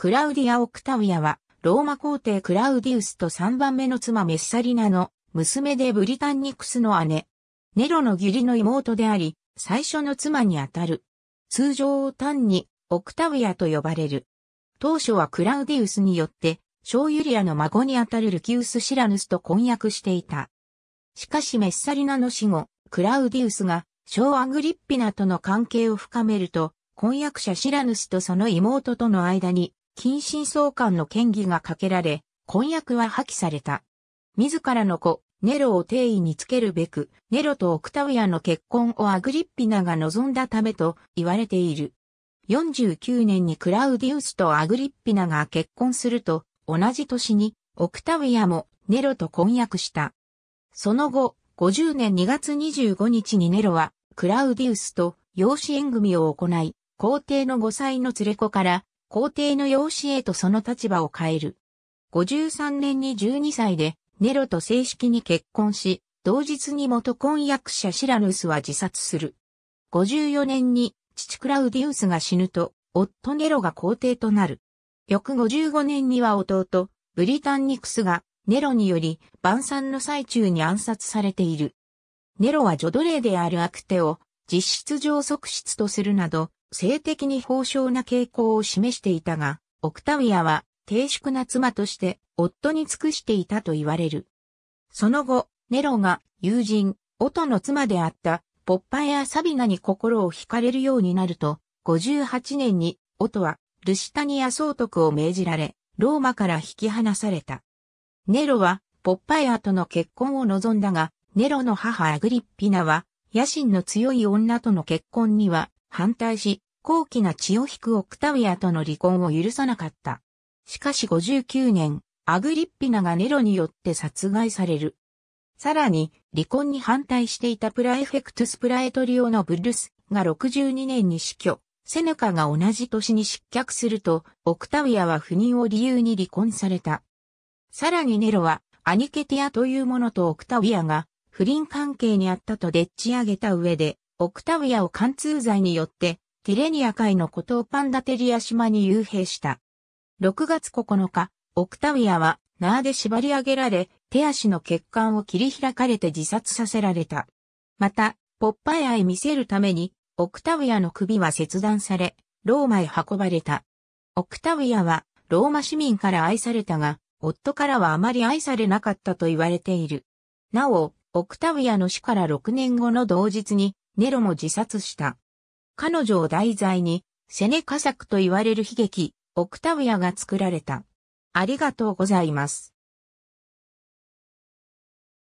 クラウディア・オクタウィアは、ローマ皇帝クラウディウスと3番目の妻メッサリナの娘でブリタンニクスの姉。ネロの義理の妹であり、最初の妻にあたる。通常単にオクタウィアと呼ばれる。当初はクラウディウスによって、小ユリアの孫にあたるルキウス・シラヌスと婚約していた。しかしメッサリナの死後、クラウディウスが小アグリッピナとの関係を深めると、婚約者シラヌスとその妹との間に近親相関の権疑がかけられ、婚約は破棄された。自らの子、ネロを定位につけるべく、ネロとオクタウィアの結婚をアグリッピナが望んだためと言われている。49年にクラウディウスとアグリッピナが結婚すると、同じ年にオクタウィアもネロと婚約した。その後、50年2月25日にネロはクラウディウスと養子縁組を行い、皇帝の5歳の連れ子から皇帝の養子へとその立場を変える。53年に12歳でネロと正式に結婚し、同日に元婚約者シラヌスは自殺する。54年に父クラウディウスが死ぬと、夫ネロが皇帝となる。翌55年には弟、ブリタンニクスがネロにより晩餐の最中に暗殺されている。ネロは女奴隷であるアクテを実質上側室とするなど、性的に放渉な傾向を示していたが、オクタウィアは低粛な妻として夫に尽くしていたと言われる。その後、ネロが友人、オトの妻であったポッパやサビナに心を惹かれるようになると、58年にオトはルシタニア総督を命じられ、ローマから引き離された。ネロはポッパヤとの結婚を望んだが、ネロの母アグリッピナは野心の強い女との結婚には反対し、高貴な血を引くオクタウィアとの離婚を許さなかった。しかし59年、アグリッピナがネロによって殺害される。さらに、離婚に反対していたプラエフェクトスプラエトリオのブルスが62年に死去。セネカが同じ年に失脚すると、オクタウィアは不妊を理由に離婚された。さらにネロは、アニケティアというものとオクタウィアが不倫関係にあったとでっち上げた上で、オクタウィアを貫通罪によって、ティレニア海の孤島パンダテリア島に遊兵した。6月9日、オクタウィアは縄で縛り上げられ、手足の血管を切り開かれて自殺させられた。また、ポッパイアへ見せるために、オクタウィアの首は切断され、ローマへ運ばれた。オクタウィアは、ローマ市民から愛されたが、夫からはあまり愛されなかったと言われている。なお、オクタウィアの死から6年後の同日に、ネロも自殺した。彼女を題材に、セネカ作と言われる悲劇、オクタウヤが作られた。ありがとうございます。